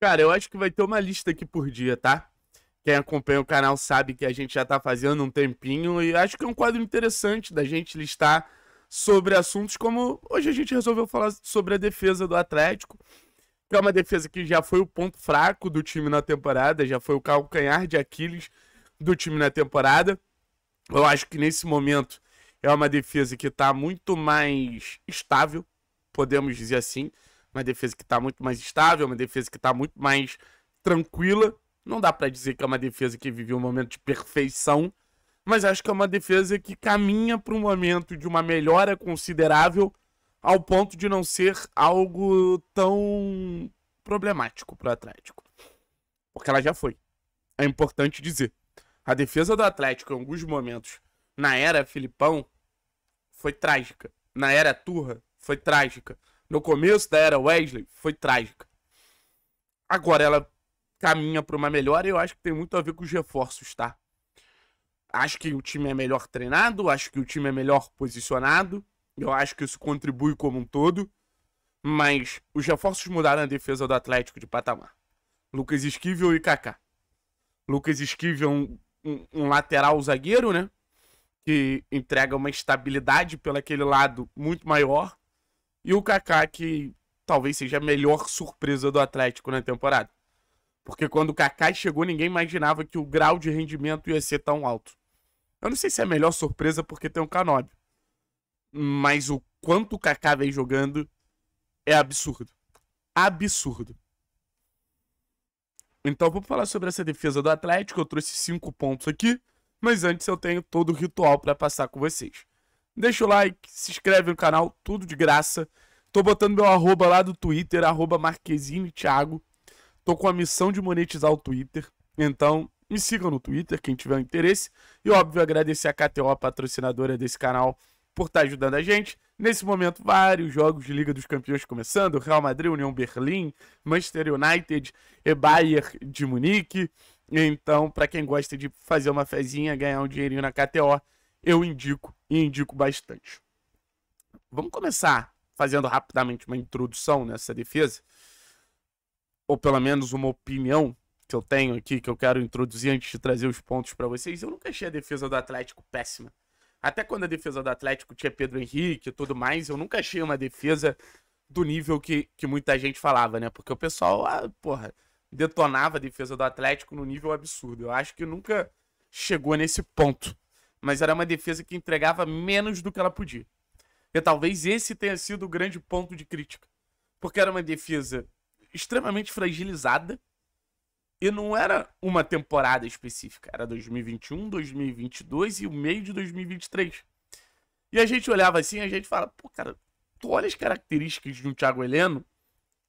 Cara, eu acho que vai ter uma lista aqui por dia, tá? Quem acompanha o canal sabe que a gente já tá fazendo um tempinho e acho que é um quadro interessante da gente listar sobre assuntos como hoje a gente resolveu falar sobre a defesa do Atlético, que é uma defesa que já foi o ponto fraco do time na temporada, já foi o calcanhar de Aquiles do time na temporada. Eu acho que nesse momento é uma defesa que tá muito mais estável, podemos dizer assim uma defesa que está muito mais estável, uma defesa que está muito mais tranquila. Não dá para dizer que é uma defesa que viveu um momento de perfeição, mas acho que é uma defesa que caminha para um momento de uma melhora considerável ao ponto de não ser algo tão problemático para o Atlético. Porque ela já foi. É importante dizer. A defesa do Atlético, em alguns momentos, na era Filipão, foi trágica. Na era Turra, foi trágica no começo da era Wesley foi trágica. Agora ela caminha para uma melhora e eu acho que tem muito a ver com os reforços, tá? Acho que o time é melhor treinado, acho que o time é melhor posicionado. Eu acho que isso contribui como um todo. Mas os reforços mudaram a defesa do Atlético de patamar. Lucas Esquivel e Kaká. Lucas Esquivel é um, um, um lateral zagueiro, né? Que entrega uma estabilidade pelo aquele lado muito maior e o Kaká, que talvez seja a melhor surpresa do Atlético na temporada. Porque quando o Kaká chegou, ninguém imaginava que o grau de rendimento ia ser tão alto. Eu não sei se é a melhor surpresa porque tem o Canob. Mas o quanto o Kaká vem jogando é absurdo. Absurdo. Então vamos falar sobre essa defesa do Atlético. Eu trouxe cinco pontos aqui. Mas antes eu tenho todo o ritual para passar com vocês. Deixa o like, se inscreve no canal, tudo de graça. Tô botando meu arroba lá do Twitter, arroba Marquezine Thiago. Tô com a missão de monetizar o Twitter. Então, me sigam no Twitter, quem tiver interesse. E, óbvio, agradecer a KTO, a patrocinadora desse canal, por estar tá ajudando a gente. Nesse momento, vários jogos de Liga dos Campeões começando. Real Madrid, União Berlim, Manchester United e Bayern de Munique. Então, para quem gosta de fazer uma fezinha, ganhar um dinheirinho na KTO, eu indico e indico bastante. Vamos começar fazendo rapidamente uma introdução nessa defesa, ou pelo menos uma opinião que eu tenho aqui, que eu quero introduzir antes de trazer os pontos para vocês. Eu nunca achei a defesa do Atlético péssima. Até quando a defesa do Atlético tinha Pedro Henrique e tudo mais, eu nunca achei uma defesa do nível que, que muita gente falava, né? Porque o pessoal, ah, porra, detonava a defesa do Atlético no nível absurdo. Eu acho que nunca chegou nesse ponto mas era uma defesa que entregava menos do que ela podia. E talvez esse tenha sido o grande ponto de crítica. Porque era uma defesa extremamente fragilizada e não era uma temporada específica, era 2021, 2022 e o meio de 2023. E a gente olhava assim, a gente fala, pô, cara, tu olha as características de um Thiago Heleno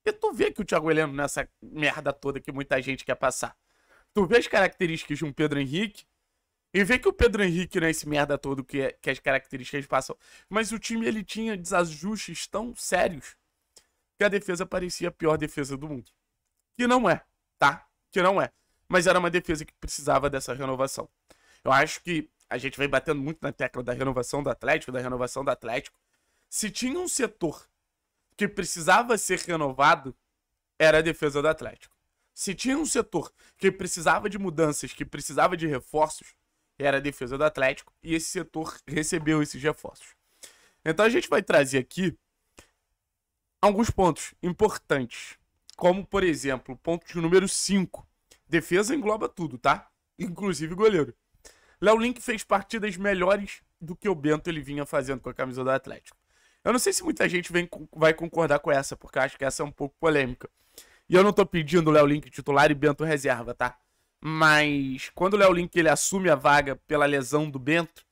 e tu vê que o Thiago Heleno nessa merda toda que muita gente quer passar. Tu vê as características de um Pedro Henrique e vê que o Pedro Henrique né esse merda todo que, é, que as características passam. Mas o time ele tinha desajustes tão sérios que a defesa parecia a pior defesa do mundo. Que não é, tá? Que não é. Mas era uma defesa que precisava dessa renovação. Eu acho que a gente vem batendo muito na tecla da renovação do Atlético, da renovação do Atlético. Se tinha um setor que precisava ser renovado, era a defesa do Atlético. Se tinha um setor que precisava de mudanças, que precisava de reforços, era a defesa do Atlético, e esse setor recebeu esses reforços. Então a gente vai trazer aqui alguns pontos importantes, como por exemplo, o ponto de número 5. Defesa engloba tudo, tá? Inclusive goleiro. Léo Link fez partidas melhores do que o Bento ele vinha fazendo com a camisa do Atlético. Eu não sei se muita gente vem, vai concordar com essa, porque acho que essa é um pouco polêmica. E eu não tô pedindo Léo Link titular e Bento reserva, tá? Mas quando o Léo Link ele assume a vaga pela lesão do Bento,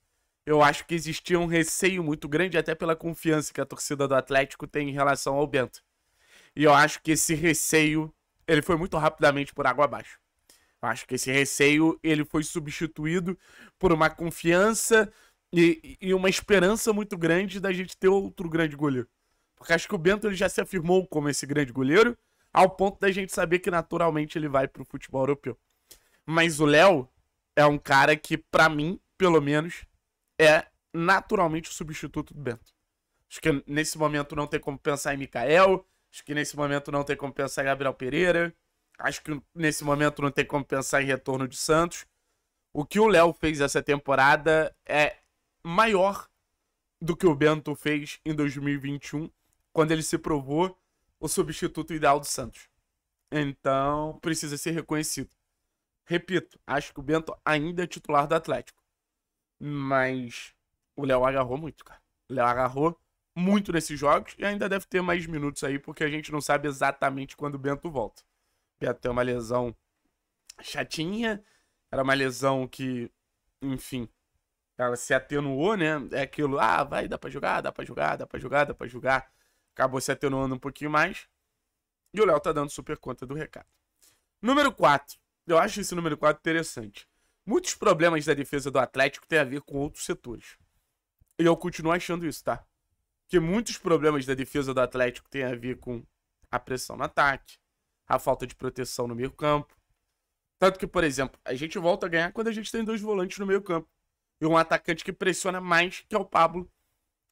eu acho que existia um receio muito grande, até pela confiança que a torcida do Atlético tem em relação ao Bento. E eu acho que esse receio ele foi muito rapidamente por água abaixo. Eu acho que esse receio ele foi substituído por uma confiança e, e uma esperança muito grande da gente ter outro grande goleiro. Porque acho que o Bento ele já se afirmou como esse grande goleiro, ao ponto da gente saber que naturalmente ele vai para o futebol europeu. Mas o Léo é um cara que, para mim, pelo menos, é naturalmente o substituto do Bento. Acho que nesse momento não tem como pensar em Mikael. Acho que nesse momento não tem como pensar em Gabriel Pereira. Acho que nesse momento não tem como pensar em retorno de Santos. O que o Léo fez essa temporada é maior do que o Bento fez em 2021, quando ele se provou o substituto ideal do Santos. Então, precisa ser reconhecido repito, acho que o Bento ainda é titular do Atlético. Mas o Léo agarrou muito, cara. O Léo agarrou muito nesses jogos e ainda deve ter mais minutos aí, porque a gente não sabe exatamente quando o Bento volta. O Bento tem uma lesão chatinha, era uma lesão que, enfim, ela se atenuou, né? É aquilo, ah, vai, dá pra jogar, dá pra jogar, dá pra jogar, dá pra jogar. Acabou se atenuando um pouquinho mais. E o Léo tá dando super conta do recado. Número 4. Eu acho esse número 4 interessante. Muitos problemas da defesa do Atlético têm a ver com outros setores. E eu continuo achando isso, tá? Que muitos problemas da defesa do Atlético têm a ver com a pressão no ataque, a falta de proteção no meio-campo. Tanto que, por exemplo, a gente volta a ganhar quando a gente tem dois volantes no meio-campo e um atacante que pressiona mais, que é o Pablo,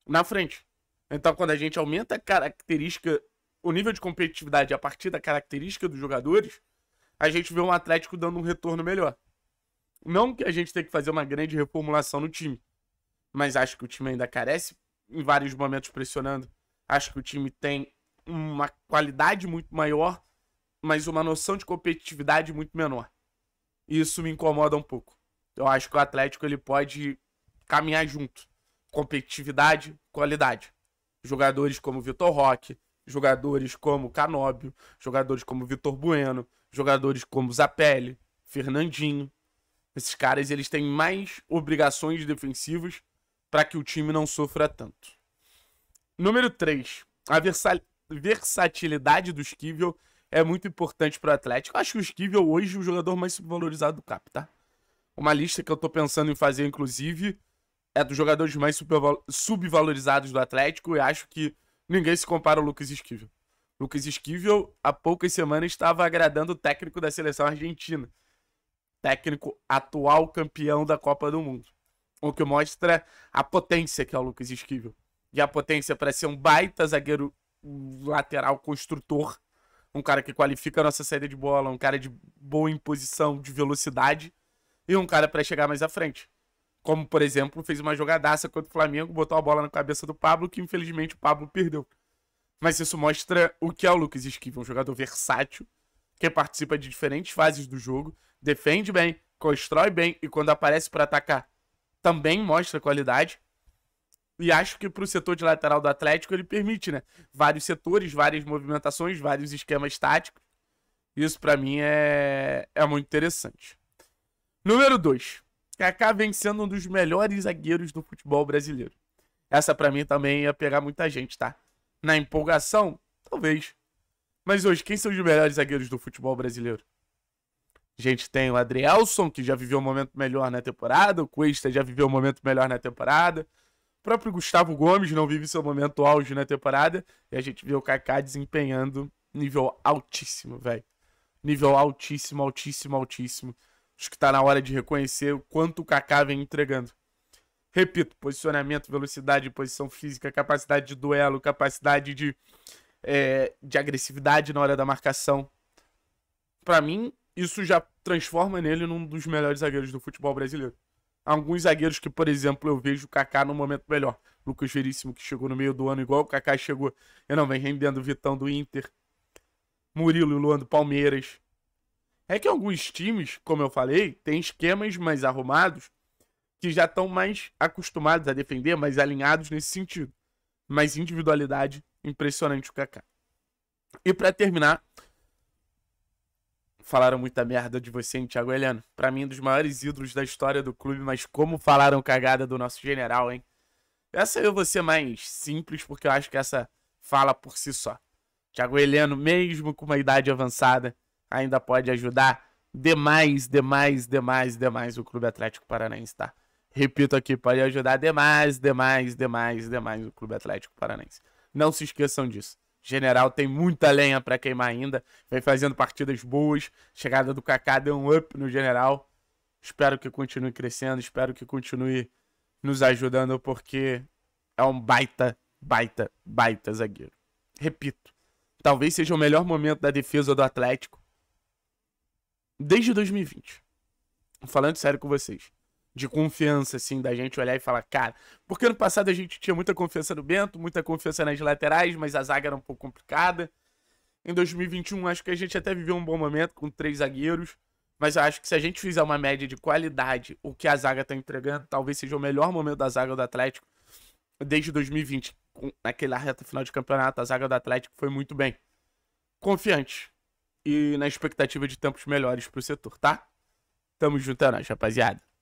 na frente. Então, quando a gente aumenta a característica, o nível de competitividade a partir da característica dos jogadores, a gente vê um Atlético dando um retorno melhor. Não que a gente tenha que fazer uma grande reformulação no time, mas acho que o time ainda carece em vários momentos pressionando. Acho que o time tem uma qualidade muito maior, mas uma noção de competitividade muito menor. Isso me incomoda um pouco. Eu acho que o Atlético ele pode caminhar junto. Competitividade, qualidade. Jogadores como Vitor Roque, jogadores como Canóbio, jogadores como Vitor Bueno, jogadores como Zapelli, Fernandinho. Esses caras eles têm mais obrigações defensivas para que o time não sofra tanto. Número 3. A versa versatilidade do Esquivel é muito importante para o Atlético. Eu acho que o Esquivel hoje é o jogador mais subvalorizado do CAP, tá? Uma lista que eu estou pensando em fazer, inclusive, é dos jogadores mais subvalorizados do Atlético e acho que ninguém se compara ao Lucas Esquivel. Lucas Esquivel, há poucas semanas, estava agradando o técnico da seleção argentina. Técnico atual campeão da Copa do Mundo. O que mostra a potência que é o Lucas Esquivel. E a potência para ser um baita zagueiro lateral construtor. Um cara que qualifica a nossa saída de bola, um cara de boa imposição, de velocidade. E um cara para chegar mais à frente. Como, por exemplo, fez uma jogadaça contra o Flamengo, botou a bola na cabeça do Pablo, que infelizmente o Pablo perdeu. Mas isso mostra o que é o Lucas Esquiva, um jogador versátil, que participa de diferentes fases do jogo, defende bem, constrói bem e quando aparece para atacar também mostra qualidade. E acho que para o setor de lateral do Atlético ele permite, né? Vários setores, várias movimentações, vários esquemas táticos. Isso para mim é... é muito interessante. Número 2. Kaká vem sendo um dos melhores zagueiros do futebol brasileiro. Essa para mim também ia pegar muita gente, tá? Na empolgação? Talvez. Mas hoje, quem são os melhores zagueiros do futebol brasileiro? A gente tem o Adrielson, que já viveu um momento melhor na temporada. O Cuesta já viveu um momento melhor na temporada. O próprio Gustavo Gomes não vive seu momento auge na temporada. E a gente vê o Kaká desempenhando nível altíssimo, velho. Nível altíssimo, altíssimo, altíssimo. Acho que tá na hora de reconhecer o quanto o Kaká vem entregando repito, posicionamento, velocidade, posição física, capacidade de duelo, capacidade de, é, de agressividade na hora da marcação. Para mim, isso já transforma nele num dos melhores zagueiros do futebol brasileiro. Alguns zagueiros que, por exemplo, eu vejo o Kaká no momento melhor. Lucas Veríssimo, que chegou no meio do ano igual o Kaká chegou. Eu não, vem rendendo o Vitão do Inter. Murilo e Luan do Palmeiras. É que alguns times, como eu falei, têm esquemas mais arrumados que já estão mais acostumados a defender, mais alinhados nesse sentido. Mas individualidade, impressionante o Kaká. E para terminar, falaram muita merda de você, hein, Thiago Heleno? Pra mim, um dos maiores ídolos da história do clube, mas como falaram cagada do nosso general, hein? Essa eu vou ser mais simples, porque eu acho que essa fala por si só. Thiago Heleno, mesmo com uma idade avançada, ainda pode ajudar demais, demais, demais, demais o Clube Atlético Paranaense, tá? repito aqui, pode ajudar demais, demais, demais, demais o Clube Atlético Paranaense. Não se esqueçam disso. General tem muita lenha para queimar ainda, vem fazendo partidas boas. Chegada do Kaká deu um up no General. Espero que continue crescendo, espero que continue nos ajudando, porque é um baita, baita, baita zagueiro. Repito, talvez seja o melhor momento da defesa do Atlético desde 2020. Falando sério com vocês de confiança, assim, da gente olhar e falar, cara, porque ano passado a gente tinha muita confiança no Bento, muita confiança nas laterais, mas a zaga era um pouco complicada. Em 2021, acho que a gente até viveu um bom momento com três zagueiros, mas eu acho que se a gente fizer uma média de qualidade, o que a zaga tá entregando, talvez seja o melhor momento da zaga do Atlético desde 2020. Naquela reta final de campeonato, a zaga do Atlético foi muito bem. Confiante e na expectativa de tempos melhores pro setor, tá? Tamo juntando, é rapaziada.